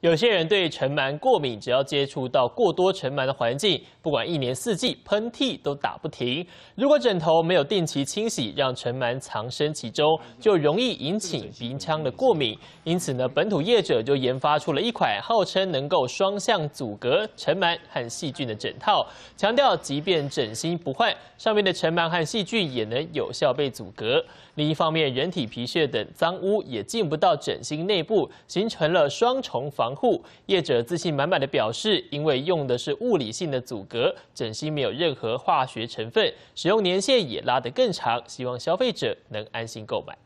有些人对尘螨过敏，只要接触到过多尘螨的环境，不管一年四季，喷嚏都打不停。如果枕头没有定期清洗，让尘螨藏身其中，就容易引起鼻腔的过敏。因此呢，本土业者就研发出了一款号称能够双向阻隔尘螨和细菌的枕套，强调即便枕芯不换，上面的尘螨和细菌也能有效被阻隔。另一方面，人体皮屑等脏污也进不到枕芯内部，形成了双重防。防护业者自信满满的表示，因为用的是物理性的阻隔，枕芯没有任何化学成分，使用年限也拉得更长，希望消费者能安心购买。